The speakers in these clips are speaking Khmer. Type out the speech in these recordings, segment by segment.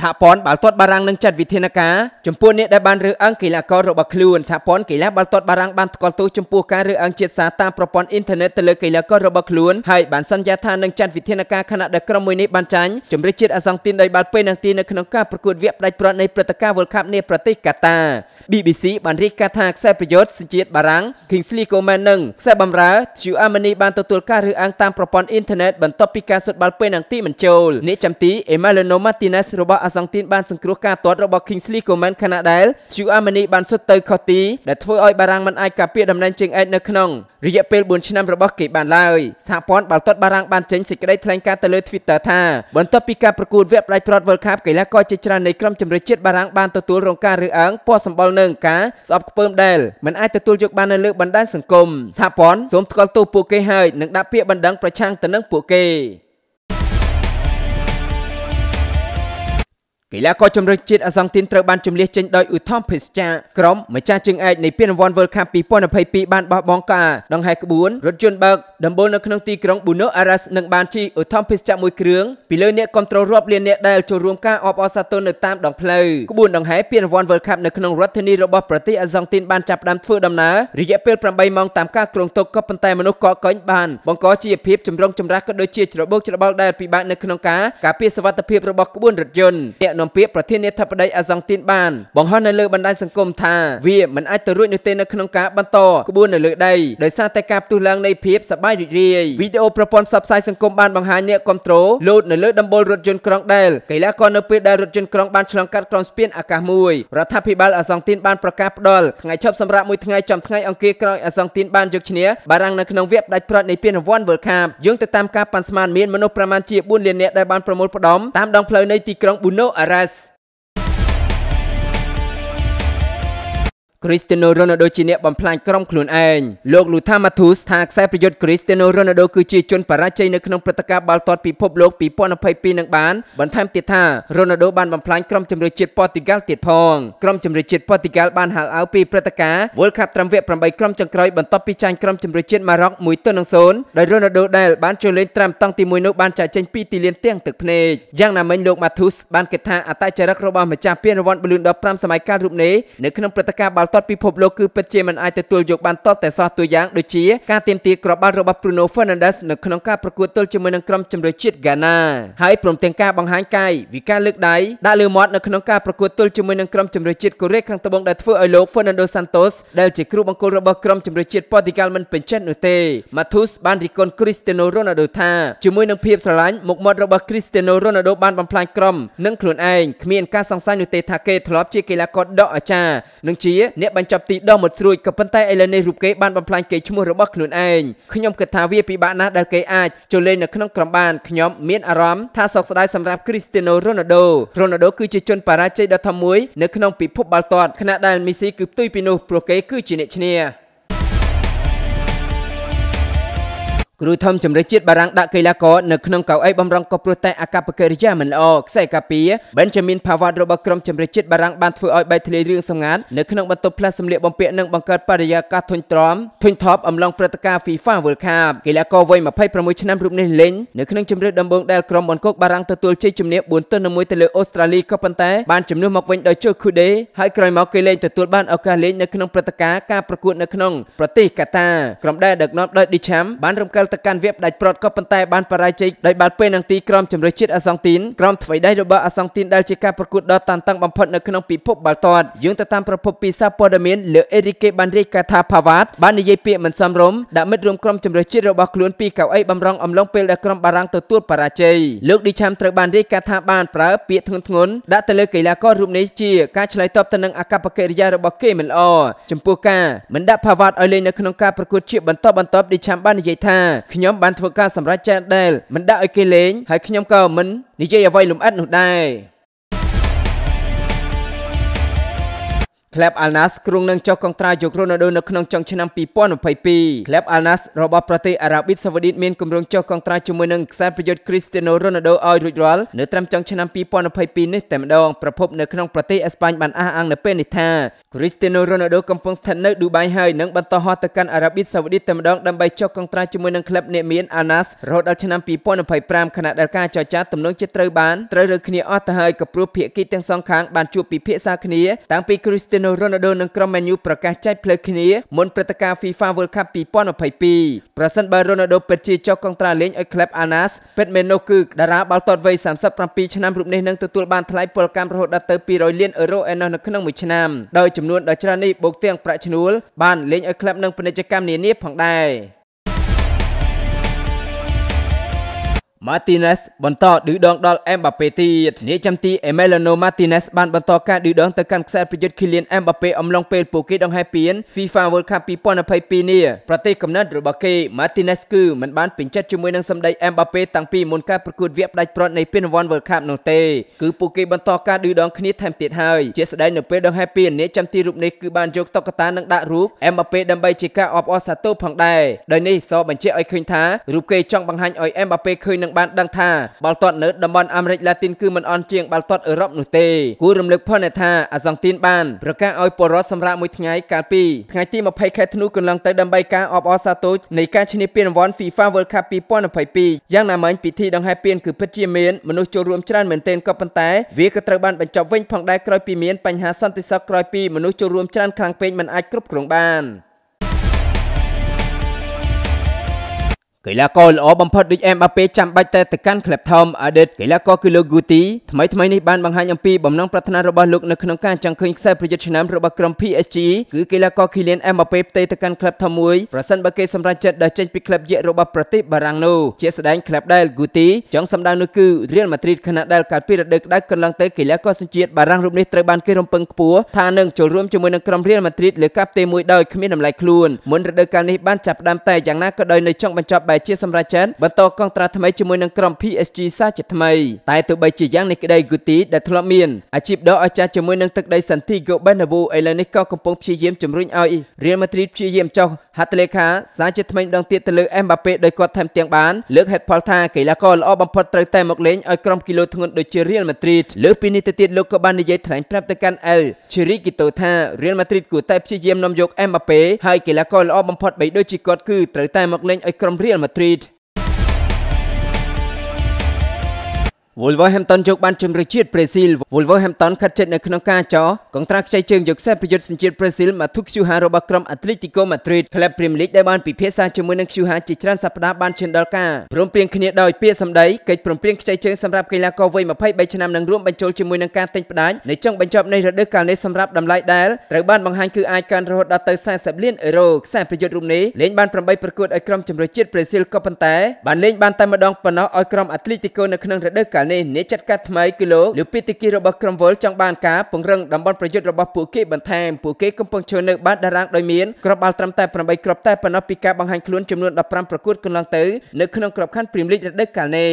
សហព័ន្ធបាល់ទាត់បារាំងនឹងចាត់វិធានការចំពោះអ្នកដែលបានរើសអើងកីឡាកររបស់ខ្លួនសហព័ន្ធកីឡាបាល់ទាត់បារាំងបានថ្កោលទោសចំពោះការរើសអើងជាតិសាតាមប្រព័ន្ធអ៊ីនធឺណិតទៅលើកីឡាកររបស់ខ្លួនហើយបានសន្យាថានឹងចាត់វិធានការខណៈដែលក្រុមមួយនេះបានចាញ់ជម្រើសជាតិអាស៊ង់ទីនដោយបាល់ពេនាទីនៅក្នុងការប្រកួតវគ្គផ្ដាច់ប្រត់នៃព្រឹត្តិការណ៍ World Cup នាប្រទេសកាតា BBC បានរាយការណ៍ថាខ្សែប្រយុទ្ធសញ្ជាតិបារាំង Kingsley Coman និងខ្សែបម្រើ Thiou Amani បានទទួលការរើសអើងតាមប្រព័ន្ធអ៊ីនធឺណិតបន្ទាប់ពីការសុតបាល់ពេនាទីមិនចូលអ្នកចាំទី Emiliano Martinez របស់អាសង្ទីនបានសង្គ្រោះការទាត់របស់ Kingsley Coman ខណៈដែល Chouamani បានសុទ្ធទៅខុសទីដែលធ្វើឲ្យបារាំងមិនអាចការពារតំណែងជើងឯកនៅក្នុងរយៈពេល4ឆ្នាំរបស់គេបានឡើយសហព័ន្ធបាល់ទាត់បារាំងបានចេញសេចក្តីថ្លែងការណ៍ទៅលើ Twitter ថាបន្ទាប់ពីការប្រកួតវគ្គផ្ដាច់ប្រត់ World Cup កីឡាករជាច្រើននៃក្រុមជម្រើសជាតិបារាំងបានទទួលរងការរើអើងពណ៌សម្បុរនឹងការស្អប់ខ្ពើមដែលមិនអាចទទួលយកបាននៅលើបណ្ដាញសង្គមសហព័ន្ធសូមថ្កោលទោសពួកគេហើយនិងដាក់ពាក្យបណ្ដឹងប្រឆាំងទៅនឹងពួកគេកីឡាករជំរិញជាតិអសង្ទីនត្រូវបានជំនះចេញដោយឧទ្ធម្ភេសជ្ជៈក្រុមម្ចាស់ជើងឯកនៃពានរង្វាន់ World Cup 2022បានបោះបង់ការដង្ហែក្បួនរថយន្តបើកដំបូលនៅក្នុងទីក្រុង Buenos Aires និងបានជីឧទ្ធម្ភេសជ្ជៈមួយគ្រឿងពីលើអ្នកគ្រប់គ្រងរាប់លានអ្នកដែលចូលរួមការអបអរសាទរនៅតាមដងផ្លូវក្បួនដង្ហែពានរង្វាន់ World Cup នៅក្នុងរដ្ឋធានីរបស់ប្រទេសអសង្ទីនបានចាប់ផ្ដើមធ្វើដំណើររយៈពេល8ម៉ោងតាមការគ្រោងទុកក៏ប៉ុន្តែមនុស្សកកកុញបានបង្កជាភាពចម្រុងចម្រាស់ក៏ដូចជាច្របូកច្របល់ដែលពិបាកនៅក្នុងការការពារសុវត្ថិភាពរបស់ក្បួនរថយន្តនាំពាក្យប្រធានាធិបតីអាសង់ទីនបានបង្ហោះនៅលើបណ្ដាញសង្គមថាវាមិនអាចទៅរួចនោះទេនៅក្នុងការបន្តក្បួននៅលើដីដោយសារតែការផ្ទុះឡើងនៃភាពសបាយរីករាយវីដេអូប្រព័ន្ធផ្សព្វផ្សាយសង្គមបានបង្ហាញអ្នកគ្រប់គ្រងលោតនៅលើដំបូលរថយន្តក្រុងដែលកីឡាករនៅពេលដែលរថយន្តក្រុងបានឆ្លងកាត់ក្រោមស្ពានអាកាសមួយរដ្ឋាភិបាលអាសង់ទីនបានប្រកាសផ្ដល់ថ្ងៃឈប់សម្រាកមួយថ្ងៃចំថ្ងៃអង្គារក្រោយអាសង់ទីនបានយកឈ្នះបារាំងនៅក្នុងវគ្គដាច់ប្រត់នៃពានរង្វាន់ World Cup យោងទៅតាមការប៉ាន់ស្មានមានមនុស្សប្រមាណជា4លាននាក់ដែលបានប្រមូលផ្ដុំតាមដងផ្លូវនៃទីក្រុង Buenos Aires Whereas Cristiano Ronaldo ជាអ្នកបំផ្លាញក្រុមខ្លួនឯងលោក Luka Matus ថាខ្សែប្រយុទ្ធ Cristiano Ronaldo គឺជាជនបរាជ័យនៅក្នុងព្រឹត្តិការណ៍បាល់ទាត់ពិភពលោក2022នឹងបានបន្ថែមទៀតថា Ronaldo បានបំផ្លាញក្រុមជម្រើសជាតិប៉ូទុយហ្គាល់ទៀតផងក្រុមជម្រើសជាតិប៉ូទុយហ្គាល់បានហាល់អៅពីព្រឹត្តិការណ៍ World Cup ត្រឹមវគ្គ8ក្រុមចុងក្រោយបន្ទាប់ពីចាញ់ក្រុមជម្រើសជាតិម៉ារ៉ុក1-0ដោយ Ronaldo ដែលបានចូលលេងត្រាំតង់ទី1នោះបានចាក់ចេញពីទីលានទាំងទឹកភ្នែកយ៉ាងណាមិញលោក Matus បានគិតថាអតីតចរិតរបស់ម្ចាស់ពានរង្វាន់ Ballon d'Or 5សម័យកាលរូបនេះនៅក្នុងព្រឹត្តិការណ៍បាល់ទាត់ពិភពលោកគឺពិតជាមិនអាចទទួលយកបានតតែសោះតួយ៉ាងដូចជាការទាមទារក្របបាល់របស់ Bruno Fernandes នៅក្នុងការប្រកួតទល់ជាមួយនឹងក្រុមជម្រើសជាតិ Ghana ហើយព្រមទាំងការបង្ហាញកាយវិការលើកដៃដាក់លើមាត់នៅក្នុងការប្រកួតទល់ជាមួយនឹងក្រុមជម្រើសជាតិកូរ៉េខាងត្បូងដែលធ្វើឲ្យលោក Fernando Santos ដែលជាគ្រូបង្គោលរបស់ក្រុមជម្រើសជាតិប៉ូទីហ្គាល់មិនពេញចិត្តនោះទេ Mathus បានរិះគន់ Cristiano Ronaldo ថាជាមួយនឹងភាពស្រឡាញ់មុខមាត់របស់ Cristiano Ronaldo បានបំផ្លាញក្រុមនិងខ្លួនឯងគ្មានការសង្ស័យនោះទេថាគេធ្លាប់ជាកីឡាករដ៏អស្ចារ្យនិងជាអ្នកបញ្ចប់ទី10មកស្រួចក៏ប៉ុន្តែឥឡូវនេះរូបគេបានបំផ្លាញគេឈ្មោះរបស់ខ្លួនឯងខ្ញុំគិតថាវាពិបាកណាស់ដែលគេអាចចូលលេងនៅក្នុងក្រុមបានខ្ញុំមានអារម្មណ៍ថាសោកស្ដាយសម្រាប់គ្រីស្ទីណូរ៉ូណាល់ដូរ៉ូណាល់ដូគឺជាជនបរាជ័យដ៏ធំមួយនៅក្នុងពិភពបាល់ទាត់ខណៈដែលមេស៊ីគឺផ្ទុយពីនោះព្រោះគេគឺជាអ្នកឈ្នះគ្រូធំជំនឿជាតិបារាំងដាក់កីឡាករនៅក្នុងកៅអីបំរុងក៏ព្រោះតែអកប្បកិរិយាមិនល្អខ្សែកាពីបេនជាមីនផាវ៉ាត់របស់ក្រុមជំនឿជាតិបារាំងបានធ្វើឲ្យបែកធ្លាយរឿងសម្ងាត់នៅក្នុងបន្ទប់ផ្លាស់សម្លៀកបំពាក់និងបង្កើតបរិយាកាសធុញទ្រាន់ធុញថប់អំឡុងព្រឹត្តិការណ៍ FIFA World Cup កីឡាករវ័យ26ឆ្នាំរូបនេះលេងនៅក្នុងជំនឿដំបងដែលក្រុមបនគោកបារាំងទទួលជ័យជំនះ4ទល់នឹង1ទៅលើអូស្ត្រាលីក៏ប៉ុន្តែបានជំនួសមកវិញដោយជូខូដេហើយក្រោយមកគេលេងទទួលបានឱកាសលេងនៅក្នុងព្រឹត្តិការណ៍ការប្រកួតនៅក្នុងប្រទេសកាតាក្រុមដែលដឹកនាំដោយឌីឆាំបានរំកិលទៅកាន់វៀបដាច់ប្រតក៏ប៉ុន្តែបានបរាជ័យដោយបាល់ពេនាងទីក្រុមជម្រើសជាតិអាសង់ទីនក្រុមថ្មីដៃរបស់អាសង់ទីនដែលជាការប្រកួតដ៏តានតឹងបំផុតនៅក្នុងពិភពបាល់ទាត់យោងទៅតាមប្រភពពីសារព័ត៌មានលោកអេរីកេបានរាយការណ៍ថាផាវ៉ាតបាននិយាយពាក្យមិនសមរម្យដាក់មិត្តរួមក្រុមជម្រើសជាតិរបស់ខ្លួនពីកៅអីបំរុងអំឡុងពេលដែលក្រុមបារាំងទទួលបរាជ័យលោកឌីឆាមត្រូវបានរាយការណ៍ថាបានប្រើពាក្យធ្ងន់ធ្ងរដាក់ទៅលើកីឡាកររូបនេះជា ការឆ្លើយតបទៅនឹងអកប្បកិរិយារបស់គេមិនល្អចំពោះការមិនដាក់ផាវ៉ាតឲ្យលេងនៅក្នុងការប្រកួតជាបន្តបន្ទាប់ឌីឆាមបាននិយាយថាខ្ញុំបានធ្វើការសម្រេចចិត្តដែលមិនដាក់ឲ្យគេលេងហើយខ្ញុំក៏មិននិយាយអ្វីលំអិតនោះដែរក្លែបអាល់ណាស់គ្រងនឹងចុះកងត្រាយករូណាល់ដូនៅក្នុងចុងឆ្នាំ2022ក្លែបអាល់ណាស់របស់ប្រទេសអារ៉ាប៊ីសាអូឌីតមានគម្រោងចុះកងត្រាជាមួយនឹងខ្សែប្រយុទ្ធគ្រីស្ទីណូរូណាល់ដូឲ្យរួចរាល់នៅត្រឹមចុងឆ្នាំ2022នេះតែម្ដងប្រភពនៅក្នុងប្រទេសអេស្ប៉ាញបានអះអាងនៅពេលនេះថាគ្រីស្ទីណូរូណាល់ដូកំពុងស្ថិតនៅឌូបៃហើយនឹងបន្តហោះទៅកាន់អារ៉ាប៊ីសាអូឌីតតែម្ដងដើម្បីចុះកងត្រាជាមួយនឹងក្លឹបអ្នកមានអាល់ណាស់រហូតដល់ឆ្នាំ2025ខណៈដែលការចរចាទំនងជាត្រូវបានត្រូវរើគ្នាអស់ទៅហើយក៏ព្រោះភាគីទាំងសងខាងបានជួបពិភាក្សាគ្នាតាំងពីគ្រីស្ទី Cristiano Ronaldo និងក្រុម Man U ប្រកាសចែកផ្លូវគ្នាមុនព្រឹត្តិការណ៍ FIFA World Cup 2022ប្រសិនបើ Ronaldo ពិតជាចុះកងត្រាលេងឲ្យ Club Anas ពិតមែននោះគឺតារាបាល់ទាត់វ័យ37ឆ្នាំរូបនេះនឹងទទួលបានថ្លៃពលកម្មរហូតដល់ទៅ200លានអឺរ៉ូឯណោះនៅក្នុងមួយឆ្នាំដោយចំនួនដ៏ច្រើននេះបូកទាំងប្រាក់ឈ្នួលបានលេងឲ្យក្លឹបនិងពាណិជ្ជកម្មនានាផងដែរ Martinez បន្តឌឺដងដល់អេមបាប៉េទៀតនាយចាំទី Emiliano Martinez បានបន្តការឌឺដងទៅកាន់ខ្សែប្រយុទ្ធ Kylian Mbappe អំឡុងពេលពួកគេដង្ហែពាន FIFA World Cup 2022នេះប្រទេសកំណត់របស់គេ Martinez គឺមិនបានពេញចិត្តជាមួយនឹងសម្ដី Mbappe តាំងពីមុនការប្រកួតវគ្គផ្ដាច់ព្រាត់នៃពានរង្វាន់ World Cup នោះទេគឺពួកគេបន្តការឌឺដងគ្នាថែមទៀតហើយជាស្ដែងនៅពេលដង្ហែពាននាយចាំទីរូបនេះគឺបានយកតុក្កតានិងដាក់រូប Mbappe ដើម្បីជាការអបអរសាទរផងដែរដោយនេះសបញ្ជាក់ឲ្យឃើញថារូបគេចង់បង្ហាញឲ្យ Mbappe ឃើញនឹងបានដឹងថាបាល់ទាត់នៅតំបន់អាមេរិកឡាទីនគឺមិនអន់ជាងបាល់ទាត់អឺរ៉ុបនោះទេគួររំលឹកផងថាអាសង់ទីនបានប្រកាសឲ្យពលរដ្ឋសម្រាប់មួយថ្ងៃកាលពីថ្ងៃទី20ខែធ្នូកន្លងទៅដើម្បីការអបអរសាទរនៃការឈ្នះពានរង្វាន់ FIFA World Cup 2022យ៉ាងណាមិញពិធីដង្ហែពានគឺពិតជាមានមនុស្សចូលរួមច្រើនមែនទែនក៏ប៉ុន្តែវាក៏ត្រូវបានបញ្ចប់វិញផងដែរក្រោយពីមានបញ្ហាសន្តិសុខក្រោយពីមនុស្សចូលរួមច្រើនខ្លាំងពេកមិនអាចគ្រប់គ្រងបានកីឡាករល្អបំផុតដូចអេមបាប៉េចាំបាច់តែទៅកាន់ Club Tom Adit កីឡាករគឺលោក Guti ថ្មីថ្មីនេះបានបង្ហាញអំពីបំណងប្រាថ្នារបស់លោកនៅក្នុងការចង់ឃើញខ្សែប្រយុទ្ធឆ្នាំរបស់ក្រុម PSG គឺកីឡាករ Kylian Mbappe ផ្ទេរទៅកាន់ Club Tom មួយប្រសិនបើគេសម្រេចចិត្តដែលចេញពី Club យក្សរបស់ប្រទេសបារាំងនោះជាស្ដែង Club ដែល Guti ចង់សម្ដៅនោះគឺ Real Madrid ខណៈដែលកាលពីរដូវក្តៅកន្លងទៅកីឡាករសញ្ជាតិបារាំងរូបនេះត្រូវបានគេរំពឹងខ្ពស់ថានឹងចូលរួមជាមួយនឹងក្រុម Real Madrid លើការផ្ទេរមួយដោយគ្មានតម្លៃខ្លួនមុនរដូវកាលនេះបានចាប់ផ្ដើមតែយ៉ាងណាក៏ដោយនៅចុងបញ្ចប់បែជាសម្រេចចិត្តបន្តកងត្រាថ្មីជាមួយនឹងក្រុម PSG សាជាថ្មីតែទោះបីជាយ៉ាងនេះក្តីគូទីដែលធ្លាប់មានអាជីពដ៏អស្ចារ្យជាមួយនឹងទឹកដី Santiago Bernabeu ឥឡូវនេះក៏កំពុងព្យាយាមជំរុញឲ្យ Real Madrid ព្យាយាមចុះហត្ថលេខាសាជាថ្មីម្ដងទៀតទៅលើ Mbappe ដោយគាត់ថែមទាំងបានលើកហេតុផលថាកីឡាករល្អបំផុតត្រូវតែមកលេងឲ្យក្រុមគីឡូធ្ងន់ដូចជា Real Madrid លើពីនេះទៅទៀតលោកក៏បាននិយាយថ្លែងប្រាប់ទៅកាន់ El Chiriquito ថា Real Madrid គួរតែព្យាយាមនាំយក Mbappe ហើយកីឡាករល្អបំផុតបីដូចជាគាត់គឺត្រូវតែមកលេងឲ្យក្រុម Real Madrid Wolverhampton យកបានជម្រើសជាតិប្រេស៊ីល Wolverhampton ខិតជិតនៅក្នុងការចោកងត្រាខ្ចីជើងយកសេប្រយុទ្ធសញ្ជាតិប្រេស៊ីល Matheus Cunha របស់ក្រុម Atletico Madrid ក្លឹប Premier League ដែលបានពិភាក្សាជាមួយនឹង Cunha ជាច្រើនសប្តាហ៍បានឈានដល់ការព្រមព្រៀងគ្នាដោយពាក្យសម្ដីកិច្ចព្រមព្រៀងខ្ចីជើងសម្រាប់កីឡាករវ័យ23ឆ្នាំនឹងរួមបញ្ចូលជាមួយនឹងការទិញផ្ដាច់នៅចុងបញ្ចប់នៃរដូវកាលនេះសម្រាប់តម្លៃដែលត្រូវបានបង្ហាញគឺអាចកើនរហូតដល់ទៅ40លានអឺរ៉ូខ្សែប្រយុទ្ធរូបនេះលេងបាន8ប្រកួតឲ្យក្រុមជម្រើសជាតិប្រេស៊ីលក៏ប៉ុន្តែបានលេងបានតែម្ដងប៉ុណ្ណោះឲ្យក្រុម Atletico នៅក្នុងរដូវកាលនេះអ្នកចាត់ការថ្មីគឺលោកលុពីតិគីរបស់ក្រុមវលចង់បានការពង្រឹងតំបន់ប្រយុទ្ធរបស់ពួកគេបន្ថែមពួកគេកំពុងជួយនៅបាត់តារាងដោយមានក្របបាល់ត្រឹមតែ8គ្រាប់តែប៉ុណ្ណោះពីការបង្ហាញខ្លួនចំនួន15ប្រកួតកន្លងទៅនៅក្នុងក្របខ័ណ្ឌព្រីមលីករដូវកាលនេះ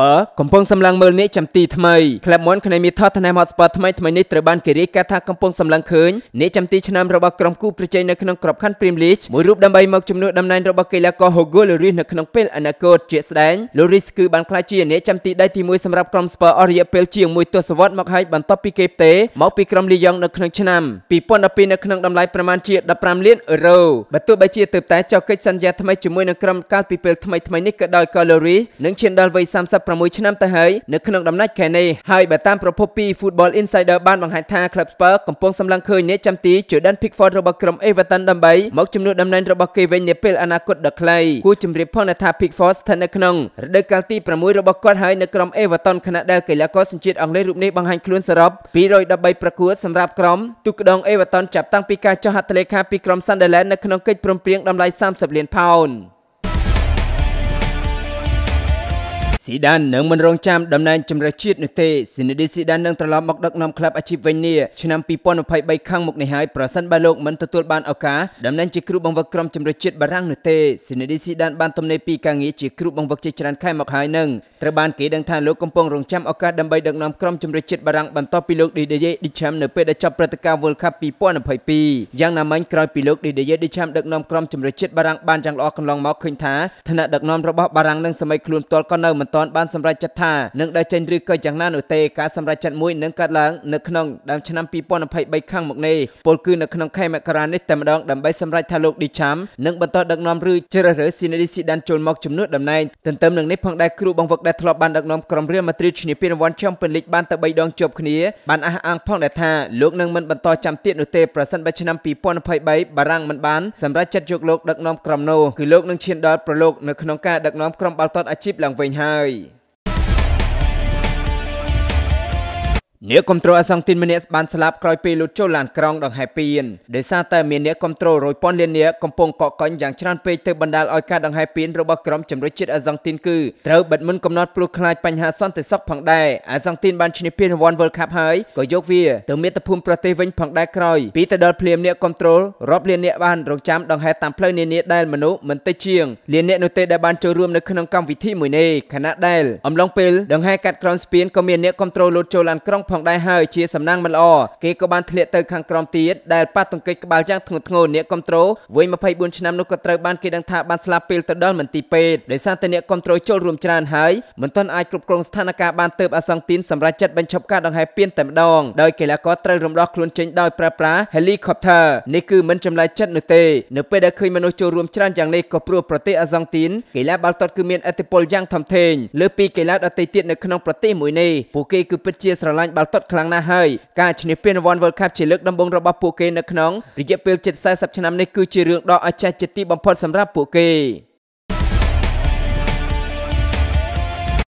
Hotspur កំពុងសម្លឹងមើលនេះចាំទីថ្មីក្លឹបមន់គ្នាមីថតថ្នាំ Hotspur ថ្មីថ្មីនេះត្រូវបានគេរាយការណ៍ថាកំពុងសម្លឹងឃើញអ្នកចាំទីឆ្នាំរបស់ក្រុមគូប្រជែងនៅក្នុងក្របខ័ណ្ឌ Premier League មួយរូបដើម្បីមកជំនួសតំណែងរបស់កីឡាករ Hugo Lloris នៅក្នុងពេលអនាគតជាស្ដែង Lloris គឺបានក្លាយជាអ្នកចាំទីដៃទី1សម្រាប់ក្រុម Spurs អស់រយៈពេលជាង1ទសវត្សរ៍មកហើយបន្ទាប់ពីគេផ្ទេរមកពីក្រុម Lyon នៅក្នុងឆ្នាំ2012នៅក្នុងតម្លៃប្រមាណជា15លានអឺរ៉ូបើទោះបីជាទើបតែចុះកិច្ចសន្យាថ្មីជាមួយនឹងក្រុមកាលពីពេលថ្មីថ្មីនេះក៏ដោយក៏ Lloris នឹងឈានដល់វ័យ16ឆ្នាំទៅហើយនៅក្នុងដំណាច់ខែនេះហើយបើតាមប្រភពពី Football Insider បានបង្ហាញថា Club Spurs កំពុងសម្លឹងឃើញអ្នកចាំទី Jordan Pickford របស់ក្រុម Everton ដើម្បីមកជំនួសតំណែងរបស់គេវិញនាពេលអនាគតដ៏ខ្លីគួរជំរាបផងថា Pickford ស្ថិតនៅក្នុងរដូវកាលទី6របស់គាត់ហើយនៅក្រុម Everton ខណៈដែលកីឡាករសញ្ជាតិអង់គ្លេសរូបនេះបង្ហាញខ្លួនសរុប213ប្រកួតសម្រាប់ក្រុមទូកដង Everton ចាប់តាំងពីការចុះហត្ថលេខាពីក្រុម Sunderland នៅក្នុងកិច្ចព្រមព្រៀងតម្លៃ30លានផោនស៊ីដាននឹងមិនរងចាំតំណែងជម្រើសជាតិនោះទេសេនីឌីស៊ីដាននឹងត្រឡប់មកដឹកនាំក្លឹបអាជីពវិញនេះឆ្នាំ2023ខាងមុខនេះហើយប្រសិនបើលោកមិនទទួលបានឱកាសតំណែងជាគ្រូបង្វឹកក្រុមជម្រើសជាតិបារាំងនោះទេសេនីឌីស៊ីដានបានទំនេរពីការងារជាគ្រូបង្វឹកជាច្រើនខែមកហើយនឹងត្រូវបានគេដឹងថាលោកកំពុងរងចាំឱកាសដើម្បីដឹកនាំក្រុមជម្រើសជាតិបារាំងបន្ទាប់ពីលោក Didier Deschamps នៅពេលដែលចប់ព្រឹត្តិការណ៍ World Cup 2022យ៉ាងណាមិញក្រោយពីលោក Didier Deschamps ដឹកនាំក្រុមជម្រើសជាតិបារាំងបានយ៉ាងល្អកន្លងមកឃើញថាឋានៈដឹកនាំរបស់បារាំងនឹងសម័យខ្លួនផ្ទាល់ក៏នៅមិនតទាន់បានសម្រេចចិត្តថានឹងដើរចេញឬក៏យ៉ាងណានោះទេការសម្រេចចិត្តមួយនឹងកើតឡើងនៅក្នុងដើមឆ្នាំ2023ខាងមុខនេះពលគឺនៅក្នុងខែមករានេះតែម្ដងដើម្បីសម្រេចថាលោកឌីឆាំនឹងបន្តដឹកនាំឬជ្រើសរើសស៊ីនេរីស៊ីដានចូលមកជំនួសតំណែងទន្ទឹមនឹងនេះផងដែរគ្រូបង្វឹកដែលធ្លាប់បានដឹកនាំក្រុមរៀលម៉ាឌ្រីតឈ្នះពានរង្វាន់ Champions League បានទៅ3ដងជាប់គ្នាបានអះអាងផងដែរថាលោកនឹងមិនបន្តចាំទៀតនោះទេប្រសិនបើឆ្នាំ2023បារាំងមិនបានសម្រេចចិត្តយកលោកដឹកនាំក្រុមនោះគឺលោកនឹងឈានដល់ប្រឡូកនៅក្នុងការដឹកនាំក្រុមបាល់ទាត់អាជីពឡើងវិញហើយ aí. អ្នកគ្រប់គ្រងអសង្ទីនម្នាក់បានស្លាប់ក្រោយពេលលូតចូលឡានក្រុងដង្ហែពៀនដោយសារតែមានអ្នកគ្រប់គ្រងរយពាន់លាននាក់កំពុងកកកុញយ៉ាងច្រើនពេកទៅបណ្ដាលឲ្យការដង្ហែពៀនរបស់ក្រុមជំរុញជាតិអសង្ទីនគឺត្រូវបិទមុនកំណត់ព្រោះខ្លាចបញ្ហាសន្តិសុខផងដែរអសង្ទីនបានឈ្នះពានរង្វាន់ World Cup ហើយក៏យកវាទៅមាតុភូមិប្រទេសវិញផងដែរក្រោយពីទៅដល់ភ្លាមអ្នកគ្រប់គ្រងរាប់លាននាក់បានរងចាំដង្ហែតាមផ្លូវនានាដែលមនុស្សមិនតិចជាងលាននាក់នោះទេដែលបានចូលរួមនៅក្នុងកម្មវិធីមួយនេះខណៈដែលអំឡុងពេលដង្ហែកាត់ក្រោនស្ពានក៏មានអ្នកគ្រប់គ្រងលូតចូលឡានក្រុងផងដែរហើយជាសំណាងមិនល្អគេក៏បានធ្លាក់ទៅខាងក្រោមទៀតដែលប៉ះទង្គិចក្បាលយ៉ាងធ្ងន់ធ្ងរអ្នកគ្រប់គ្រងវ័យ24ឆ្នាំនោះក៏ត្រូវបានគេដឹងថាបានស្លាប់ពេលទៅដល់មន្ទីរពេទ្យដោយសារតែអ្នកគ្រប់គ្រងចូលរួមច្រើនហើយមិនទាន់អាចគ្រប់គ្រងស្ថានភាពបានទៅអសង្ទីនសម្រាប់ចាត់បញ្ឈប់ការដង្ហែពៀនតែម្ដងដោយកីឡាករត្រូវរំដោះខ្លួនចេញដោយប្រើប្រាស់ helicopter នេះគឺមិនចម្លែកចិត្តនោះទេនៅពេលដែលឃើញមនុស្សចូលរួមច្រើនយ៉ាងនេះក៏ព្រោះប្រទេសអាសង់ទីនកីឡាបាល់ទាត់គឺមានឥទ្ធិពលយ៉ាងធំធេងលើពីកីឡាដទៃទៀតនៅក្នុងប្រទេសមួយនេះពួកគេគឺពិតជាស្រឡាញ់បាល់ទាត់ខ្លាំងណាស់ហើយការឈ្នះពានរង្វាន់ World Cup ជាលើកដំបូងរបស់ពួកគេនៅក្នុងរយៈពេលជិត40ឆ្នាំនេះគឺជារឿងដ៏អស្ចារ្យជាទីបំផុតសម្រាប់ពួកគេ។